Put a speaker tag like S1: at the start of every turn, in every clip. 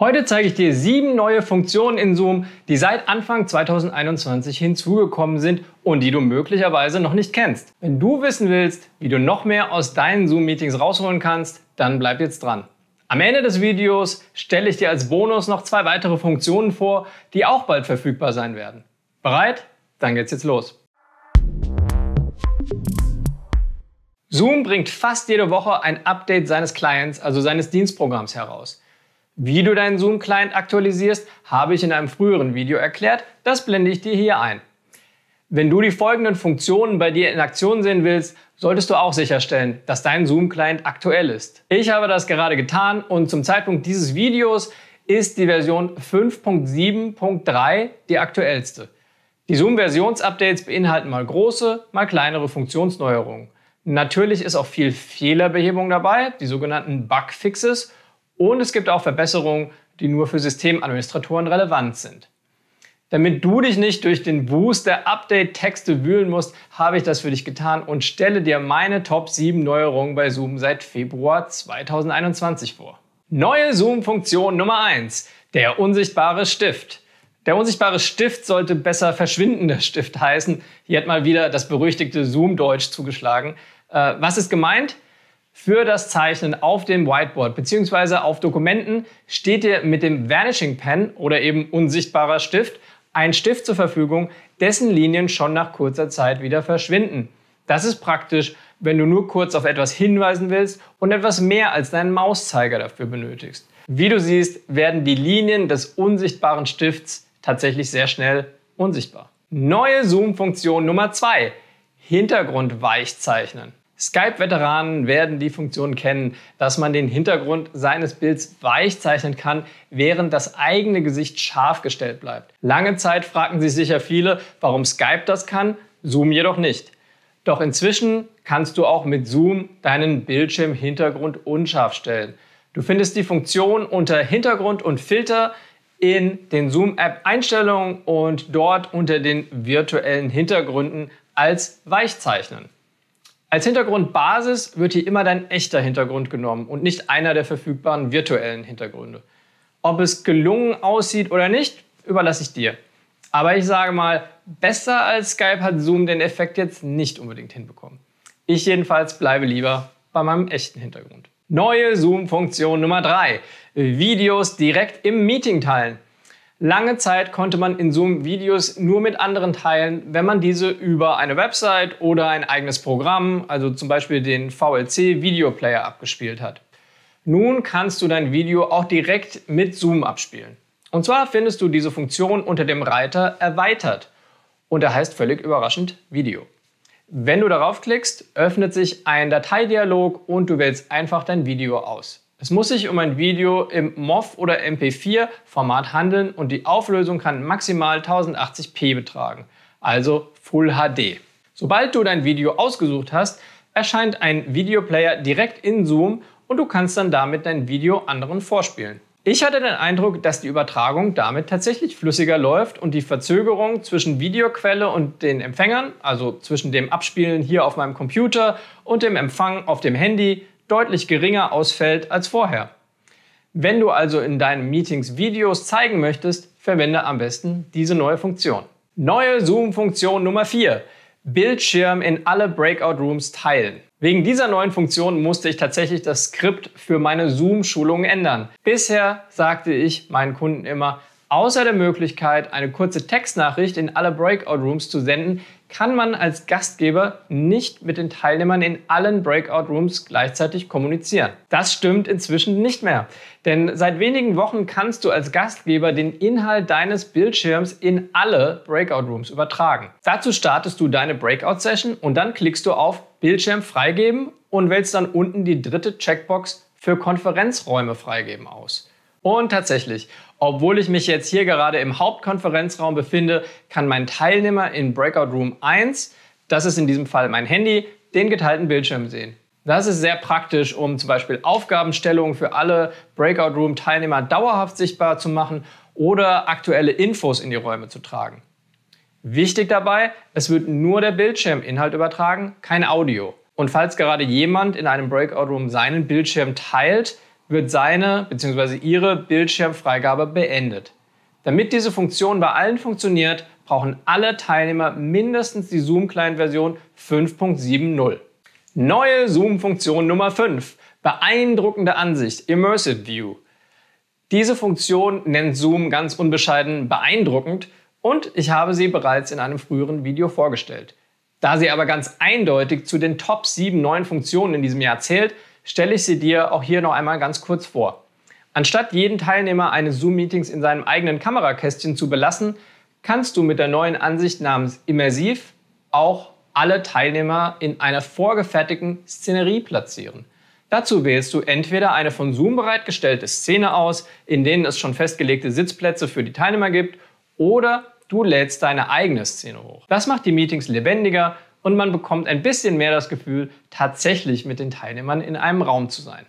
S1: Heute zeige ich dir sieben neue Funktionen in Zoom, die seit Anfang 2021 hinzugekommen sind und die du möglicherweise noch nicht kennst. Wenn du wissen willst, wie du noch mehr aus deinen Zoom-Meetings rausholen kannst, dann bleib jetzt dran. Am Ende des Videos stelle ich dir als Bonus noch zwei weitere Funktionen vor, die auch bald verfügbar sein werden. Bereit? Dann geht's jetzt los. Zoom bringt fast jede Woche ein Update seines Clients, also seines Dienstprogramms heraus. Wie du deinen Zoom-Client aktualisierst, habe ich in einem früheren Video erklärt. Das blende ich dir hier ein. Wenn du die folgenden Funktionen bei dir in Aktion sehen willst, solltest du auch sicherstellen, dass dein Zoom-Client aktuell ist. Ich habe das gerade getan und zum Zeitpunkt dieses Videos ist die Version 5.7.3 die aktuellste. Die Zoom-Versionsupdates beinhalten mal große, mal kleinere Funktionsneuerungen. Natürlich ist auch viel Fehlerbehebung dabei, die sogenannten Bugfixes – und es gibt auch Verbesserungen, die nur für Systemadministratoren relevant sind. Damit du dich nicht durch den Boost der Update-Texte wühlen musst, habe ich das für dich getan und stelle dir meine Top 7 Neuerungen bei Zoom seit Februar 2021 vor. Neue Zoom-Funktion Nummer 1. Der unsichtbare Stift. Der unsichtbare Stift sollte besser verschwindender Stift heißen. Hier hat mal wieder das berüchtigte Zoom-Deutsch zugeschlagen. Äh, was ist gemeint? für das Zeichnen auf dem Whiteboard bzw. auf Dokumenten steht dir mit dem Vanishing Pen oder eben unsichtbarer Stift ein Stift zur Verfügung, dessen Linien schon nach kurzer Zeit wieder verschwinden. Das ist praktisch, wenn du nur kurz auf etwas hinweisen willst und etwas mehr als deinen Mauszeiger dafür benötigst. Wie du siehst, werden die Linien des unsichtbaren Stifts tatsächlich sehr schnell unsichtbar. Neue Zoom-Funktion Nummer 2. Hintergrund weichzeichnen. Skype-Veteranen werden die Funktion kennen, dass man den Hintergrund seines Bilds weich zeichnen kann, während das eigene Gesicht scharf gestellt bleibt. Lange Zeit fragten sich sicher viele, warum Skype das kann, Zoom jedoch nicht. Doch inzwischen kannst du auch mit Zoom deinen Bildschirmhintergrund unscharf stellen. Du findest die Funktion unter Hintergrund und Filter in den Zoom-App Einstellungen und dort unter den virtuellen Hintergründen als Weichzeichnen. Als Hintergrundbasis wird hier immer dein echter Hintergrund genommen und nicht einer der verfügbaren virtuellen Hintergründe. Ob es gelungen aussieht oder nicht, überlasse ich dir. Aber ich sage mal, besser als Skype hat Zoom den Effekt jetzt nicht unbedingt hinbekommen. Ich jedenfalls bleibe lieber bei meinem echten Hintergrund. Neue Zoom-Funktion Nummer 3. Videos direkt im Meeting teilen. Lange Zeit konnte man in Zoom Videos nur mit anderen teilen, wenn man diese über eine Website oder ein eigenes Programm, also zum Beispiel den VLC Video Player, abgespielt hat. Nun kannst du dein Video auch direkt mit Zoom abspielen. Und zwar findest du diese Funktion unter dem Reiter Erweitert und er heißt völlig überraschend Video. Wenn du darauf klickst, öffnet sich ein Dateidialog und du wählst einfach dein Video aus. Es muss sich um ein Video im MOV oder MP4-Format handeln und die Auflösung kann maximal 1080p betragen, also Full HD. Sobald du dein Video ausgesucht hast, erscheint ein Videoplayer direkt in Zoom und du kannst dann damit dein Video anderen vorspielen. Ich hatte den Eindruck, dass die Übertragung damit tatsächlich flüssiger läuft und die Verzögerung zwischen Videoquelle und den Empfängern, also zwischen dem Abspielen hier auf meinem Computer und dem Empfang auf dem Handy, deutlich geringer ausfällt als vorher. Wenn du also in deinen Meetings Videos zeigen möchtest, verwende am besten diese neue Funktion. Neue Zoom-Funktion Nummer 4. Bildschirm in alle Breakout-Rooms teilen. Wegen dieser neuen Funktion musste ich tatsächlich das Skript für meine Zoom-Schulungen ändern. Bisher sagte ich meinen Kunden immer, außer der Möglichkeit, eine kurze Textnachricht in alle Breakout-Rooms zu senden, kann man als Gastgeber nicht mit den Teilnehmern in allen Breakout Rooms gleichzeitig kommunizieren. Das stimmt inzwischen nicht mehr, denn seit wenigen Wochen kannst du als Gastgeber den Inhalt deines Bildschirms in alle Breakout Rooms übertragen. Dazu startest du deine Breakout Session und dann klickst du auf Bildschirm freigeben und wählst dann unten die dritte Checkbox für Konferenzräume freigeben aus. Und tatsächlich, obwohl ich mich jetzt hier gerade im Hauptkonferenzraum befinde, kann mein Teilnehmer in Breakout Room 1, das ist in diesem Fall mein Handy, den geteilten Bildschirm sehen. Das ist sehr praktisch, um zum Beispiel Aufgabenstellungen für alle Breakout Room-Teilnehmer dauerhaft sichtbar zu machen oder aktuelle Infos in die Räume zu tragen. Wichtig dabei, es wird nur der Bildschirminhalt übertragen, kein Audio. Und falls gerade jemand in einem Breakout Room seinen Bildschirm teilt, wird seine bzw. ihre Bildschirmfreigabe beendet. Damit diese Funktion bei allen funktioniert, brauchen alle Teilnehmer mindestens die Zoom-Client-Version 5.70. Neue Zoom-Funktion Nummer 5. Beeindruckende Ansicht, Immersive View. Diese Funktion nennt Zoom ganz unbescheiden beeindruckend und ich habe sie bereits in einem früheren Video vorgestellt. Da sie aber ganz eindeutig zu den Top 7 neuen Funktionen in diesem Jahr zählt, stelle ich sie dir auch hier noch einmal ganz kurz vor. Anstatt jeden Teilnehmer eines Zoom-Meetings in seinem eigenen Kamerakästchen zu belassen, kannst du mit der neuen Ansicht namens Immersiv auch alle Teilnehmer in einer vorgefertigten Szenerie platzieren. Dazu wählst du entweder eine von Zoom bereitgestellte Szene aus, in denen es schon festgelegte Sitzplätze für die Teilnehmer gibt, oder du lädst deine eigene Szene hoch. Das macht die Meetings lebendiger und man bekommt ein bisschen mehr das Gefühl, tatsächlich mit den Teilnehmern in einem Raum zu sein.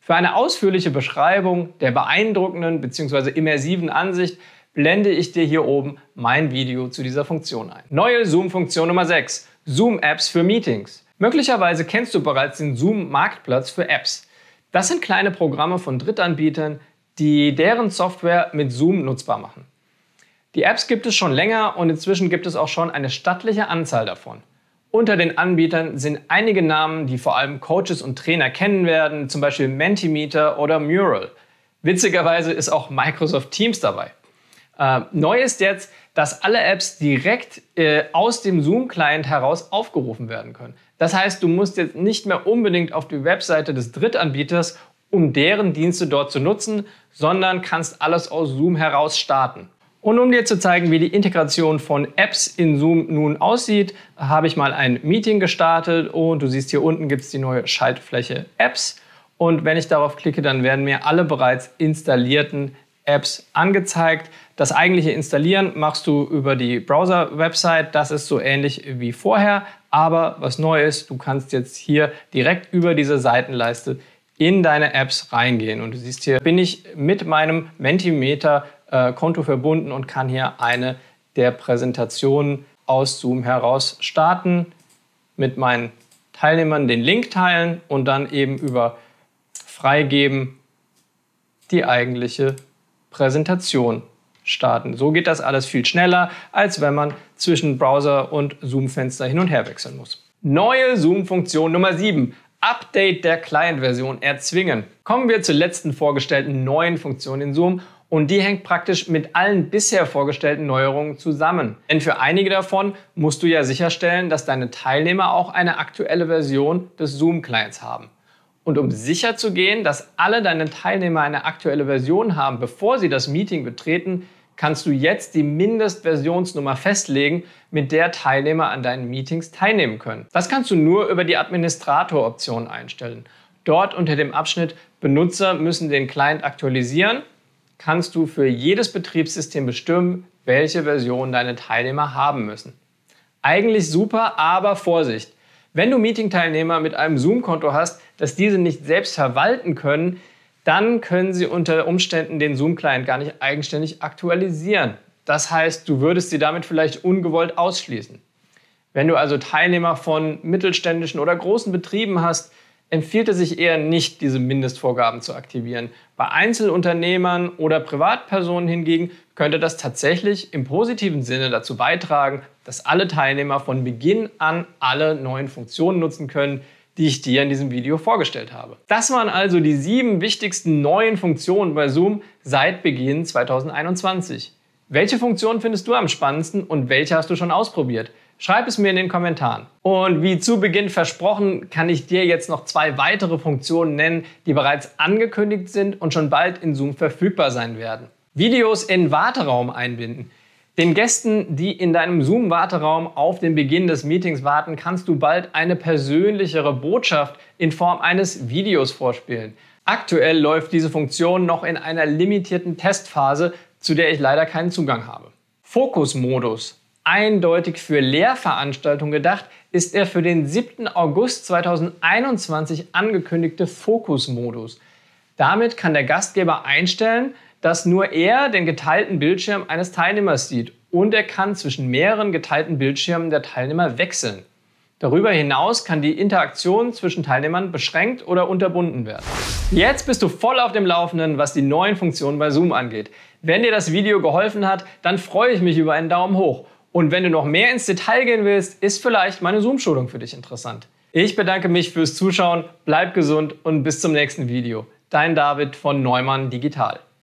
S1: Für eine ausführliche Beschreibung der beeindruckenden bzw. immersiven Ansicht blende ich dir hier oben mein Video zu dieser Funktion ein. Neue Zoom-Funktion Nummer 6. Zoom-Apps für Meetings. Möglicherweise kennst du bereits den Zoom-Marktplatz für Apps. Das sind kleine Programme von Drittanbietern, die deren Software mit Zoom nutzbar machen. Die Apps gibt es schon länger und inzwischen gibt es auch schon eine stattliche Anzahl davon. Unter den Anbietern sind einige Namen, die vor allem Coaches und Trainer kennen werden, zum Beispiel Mentimeter oder Mural. Witzigerweise ist auch Microsoft Teams dabei. Äh, neu ist jetzt, dass alle Apps direkt äh, aus dem Zoom-Client heraus aufgerufen werden können. Das heißt, du musst jetzt nicht mehr unbedingt auf die Webseite des Drittanbieters, um deren Dienste dort zu nutzen, sondern kannst alles aus Zoom heraus starten. Und um dir zu zeigen, wie die Integration von Apps in Zoom nun aussieht, habe ich mal ein Meeting gestartet und du siehst hier unten gibt es die neue Schaltfläche Apps. Und wenn ich darauf klicke, dann werden mir alle bereits installierten Apps angezeigt. Das eigentliche Installieren machst du über die Browser-Website. Das ist so ähnlich wie vorher. Aber was neu ist, du kannst jetzt hier direkt über diese Seitenleiste in deine Apps reingehen. Und du siehst hier, bin ich mit meinem Mentimeter äh, Konto verbunden und kann hier eine der Präsentationen aus Zoom heraus starten, mit meinen Teilnehmern den Link teilen und dann eben über Freigeben die eigentliche Präsentation starten. So geht das alles viel schneller, als wenn man zwischen Browser und Zoom-Fenster hin und her wechseln muss. Neue Zoom-Funktion Nummer 7. Update der Client-Version erzwingen. Kommen wir zur letzten vorgestellten neuen Funktion in Zoom und die hängt praktisch mit allen bisher vorgestellten Neuerungen zusammen. Denn für einige davon musst du ja sicherstellen, dass deine Teilnehmer auch eine aktuelle Version des Zoom-Clients haben. Und um sicherzugehen, dass alle deine Teilnehmer eine aktuelle Version haben, bevor sie das Meeting betreten, kannst du jetzt die Mindestversionsnummer festlegen, mit der Teilnehmer an deinen Meetings teilnehmen können. Das kannst du nur über die Administrator-Option einstellen. Dort unter dem Abschnitt Benutzer müssen den Client aktualisieren kannst du für jedes Betriebssystem bestimmen, welche Version deine Teilnehmer haben müssen. Eigentlich super, aber Vorsicht! Wenn du Meeting-Teilnehmer mit einem Zoom-Konto hast, das diese nicht selbst verwalten können, dann können sie unter Umständen den Zoom-Client gar nicht eigenständig aktualisieren. Das heißt, du würdest sie damit vielleicht ungewollt ausschließen. Wenn du also Teilnehmer von mittelständischen oder großen Betrieben hast, empfiehlt es sich eher nicht, diese Mindestvorgaben zu aktivieren. Bei Einzelunternehmern oder Privatpersonen hingegen könnte das tatsächlich im positiven Sinne dazu beitragen, dass alle Teilnehmer von Beginn an alle neuen Funktionen nutzen können, die ich dir in diesem Video vorgestellt habe. Das waren also die sieben wichtigsten neuen Funktionen bei Zoom seit Beginn 2021. Welche Funktion findest du am spannendsten und welche hast du schon ausprobiert? Schreib es mir in den Kommentaren. Und wie zu Beginn versprochen, kann ich dir jetzt noch zwei weitere Funktionen nennen, die bereits angekündigt sind und schon bald in Zoom verfügbar sein werden. Videos in Warteraum einbinden. Den Gästen, die in deinem Zoom-Warteraum auf den Beginn des Meetings warten, kannst du bald eine persönlichere Botschaft in Form eines Videos vorspielen. Aktuell läuft diese Funktion noch in einer limitierten Testphase, zu der ich leider keinen Zugang habe. Fokusmodus eindeutig für Lehrveranstaltungen gedacht, ist der für den 7. August 2021 angekündigte Fokusmodus. Damit kann der Gastgeber einstellen, dass nur er den geteilten Bildschirm eines Teilnehmers sieht und er kann zwischen mehreren geteilten Bildschirmen der Teilnehmer wechseln. Darüber hinaus kann die Interaktion zwischen Teilnehmern beschränkt oder unterbunden werden. Jetzt bist du voll auf dem Laufenden, was die neuen Funktionen bei Zoom angeht. Wenn dir das Video geholfen hat, dann freue ich mich über einen Daumen hoch. Und wenn du noch mehr ins Detail gehen willst, ist vielleicht meine Zoom-Schulung für dich interessant. Ich bedanke mich fürs Zuschauen, bleib gesund und bis zum nächsten Video. Dein David von Neumann Digital.